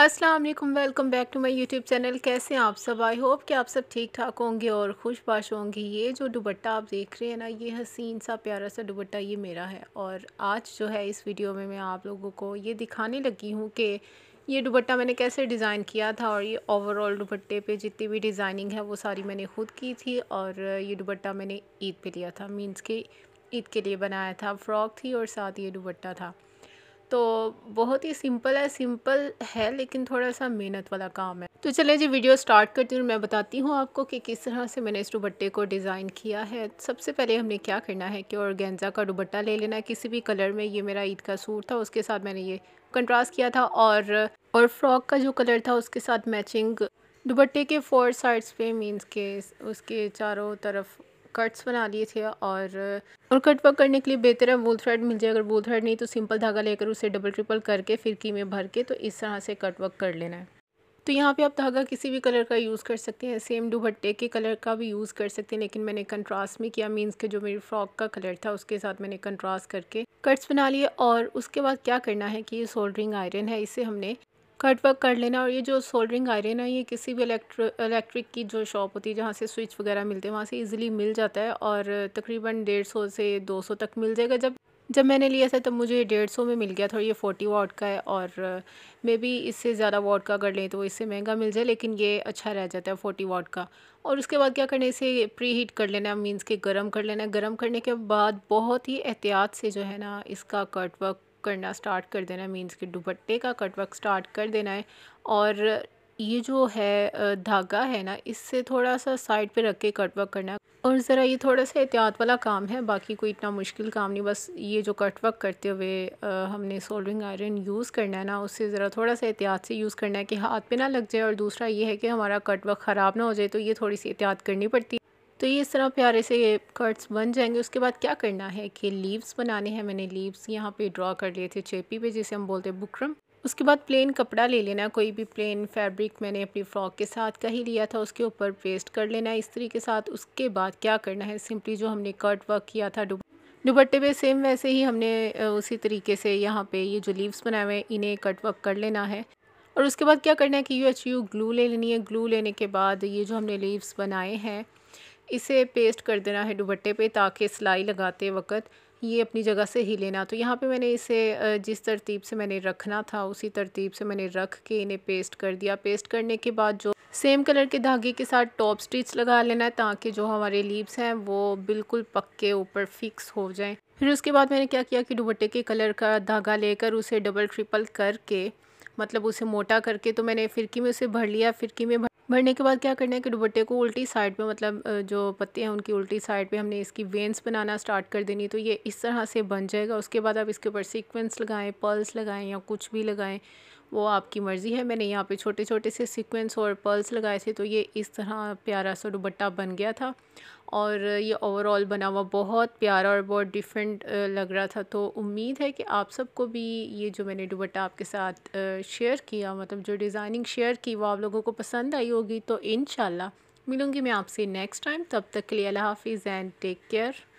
Aslam welcome back to my YouTube channel कैसे हैं आप सब आई होप कि आप सब ठीक ठाक होंगे और खुशबाश होंगे ये जो दुबट्टा आप देख रहे हैं ना ये हसीन सा प्यारा सा दुबट्टा ये मेरा है और आज जो है इस वीडियो में मैं आप लोगों को ये दिखाने लगी हूँ कि ये दुबट्टा मैंने कैसे डिज़ाइन किया था और ये ओवरऑल दुबट्टे पे जितनी भी डिज़ाइनिंग है वो सारी मैंने खुद की थी और ये दुबट्टा मैंने ईद पर लिया था मीन्स के ईद के लिए बनाया था फ्रॉक थी और साथ ये दुबट्टा था तो बहुत ही सिंपल है सिंपल है लेकिन थोड़ा सा मेहनत वाला काम है तो चले जी वीडियो स्टार्ट करती हूँ मैं बताती हूँ आपको कि किस तरह से मैंने इस दुबट्टे को डिज़ाइन किया है सबसे पहले हमने क्या करना है कि गेंजा का दुबट्टा ले लेना है किसी भी कलर में ये मेरा ईद का सूट था उसके साथ मैंने ये कंट्रास्ट किया था और और फ्रॉक का जो कलर था उसके साथ मैचिंग दुबट्टे के फोर साइड्स पे मींस के उसके चारों तरफ कट्स बना लिए थे और और कट वर्क करने के लिए बेहतर है वूल थ्रेड मिल जाए अगर वूल थ्रेड नहीं तो सिंपल धागा लेकर उसे डबल ट्रिपल करके फिरकी में भर के तो इस तरह से कट वर्क कर लेना है तो यहाँ पे आप धागा किसी भी कलर का यूज़ कर सकते हैं सेम दुपट्टे के कलर का भी यूज़ कर सकते हैं लेकिन मैंने कंट्रास्ट में किया मीन्स के जो मेरी फ्रॉक का कलर था उसके साथ मैंने कंट्रास्ट करके कट्स बना लिए और उसके बाद क्या करना है कि ये सोल्डरिंग आयरन है इसे हमने कट वर्क कर लेना और ये जो सोल्डरिंग आयरन है ये किसी भी इलेक्ट्रिक की जो शॉप होती है जहाँ से स्विच वगैरह मिलते हैं वहाँ से इजीली मिल जाता है और तकरीबन डेढ़ सौ से दो सौ तक मिल जाएगा जब जब मैंने लिया था तब तो मुझे डेढ़ सौ में मिल गया था ये फोर्टी वाट का है और मे बी इससे ज़्यादा वाट का कर लें तो इससे महंगा मिल जाए लेकिन ये अच्छा रह जाता है फोर्टी वाट का और उसके बाद क्या करना है इसे प्री हीट कर लेना मीन्स के गर्म कर लेना गर्म करने के बाद बहुत ही एहतियात से जो है ना इसका कट वर्क करना स्टार्ट कर देना है मीन्स कि दुपट्टे का कटवर्क स्टार्ट कर देना है और ये जो है धागा है ना इससे थोड़ा सा साइड पे रख के कटवर्क करना है और ज़रा ये थोड़ा सा एहतियात वाला काम है बाकी कोई इतना मुश्किल काम नहीं बस ये जो कटवर्क करते हुए हमने सोल्डिंग आयरन यूज़ करना है ना उससे ज़रा थोड़ा सा एहतियात से यूज़ करना है कि हाथ पे ना लग जाए और दूसरा ये है कि हमारा कटवर्क ख़राब ना हो जाए तो ये थोड़ी सी एहतियात करनी पड़ती है तो ये इस तरह प्यारे से ये बन जाएंगे उसके बाद क्या करना है कि लीव्स बनाने हैं मैंने लीव्स यहाँ पे ड्रॉ कर लिए थे चेपी पे जिसे हम बोलते हैं बुकरम उसके बाद प्लेन कपड़ा ले लेना कोई भी प्लेन फैब्रिक मैंने अपनी फ्रॉक के साथ का ही लिया था उसके ऊपर पेस्ट कर लेना है इस तरीके के साथ उसके बाद क्या करना है सिंपली जो हमने कट वर्क किया था दुपट्टे पे सेम वैसे ही हमने उसी तरीके से यहाँ पे ये जो लीव्स बनाए हुए हैं इन्हें कट वर्क कर लेना है और उसके बाद क्या करना है कि यू एच यू ग्लू ले लेनी है ग्लू लेने के बाद ये जो हमने लीव्स बनाए हैं इसे पेस्ट कर देना है दुबट्टे पे ताकि सिलाई लगाते वक्त ये अपनी जगह से ही लेना तो यहाँ पे मैंने इसे जिस तरतीब से मैंने रखना था उसी तरतीब से मैंने रख के इन्हें पेस्ट कर दिया पेस्ट करने के बाद जो सेम कलर के धागे के साथ टॉप स्टिच लगा लेना है ताकि जो हमारे लीव्स हैं वो बिल्कुल पक्के ऊपर फिक्स हो जाएं फिर उसके बाद मैंने क्या किया कि दुबट्टे के कलर का धागा लेकर उसे डबल ट्रिपल करके मतलब उसे मोटा करके तो मैंने फिरकी में उसे भर लिया फिरकी में भर भरने के बाद क्या करना है कि दुपट्टे को उल्टी साइड पे मतलब जो पत्ते हैं उनकी उल्टी साइड पे हमने इसकी वेंस बनाना स्टार्ट कर देनी तो ये इस तरह से बन जाएगा उसके बाद आप इसके ऊपर सीक्वेंस लगाएं पर्ल्स लगाएं या कुछ भी लगाएं वो आपकी मर्ज़ी है मैंने यहाँ पे छोटे छोटे से सीक्वेंस और पर्ल्स लगाए थे तो ये इस तरह प्यारा सा दुबट्टा बन गया था और ये ओवरऑल बना हुआ बहुत प्यारा और बहुत डिफरेंट लग रहा था तो उम्मीद है कि आप सबको भी ये जो मैंने दुबट्टा आपके साथ शेयर किया मतलब जो डिज़ाइनिंग शेयर की वो आप लोगों को पसंद आई होगी तो इन मिलूंगी मैं आपसे नेक्स्ट टाइम तब तक के लिए अल्लाह हाफिज़ एंड टेक केयर